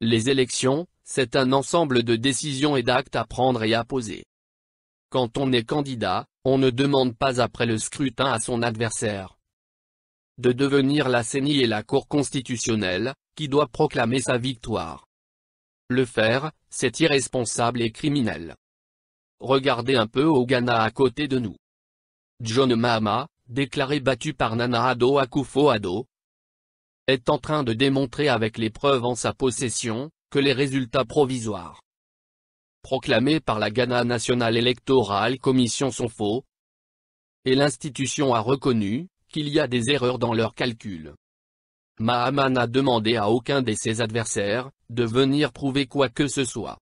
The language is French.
Les élections, c'est un ensemble de décisions et d'actes à prendre et à poser. Quand on est candidat, on ne demande pas après le scrutin à son adversaire de devenir la CENI et la Cour constitutionnelle, qui doit proclamer sa victoire. Le faire, c'est irresponsable et criminel. Regardez un peu au Ghana à côté de nous. John Mahama, déclaré battu par Nana Ado akufo Ado, est en train de démontrer avec les preuves en sa possession, que les résultats provisoires proclamés par la Ghana National Electoral Commission sont faux, et l'institution a reconnu, qu'il y a des erreurs dans leurs calculs. Mahama n'a demandé à aucun de ses adversaires, de venir prouver quoi que ce soit.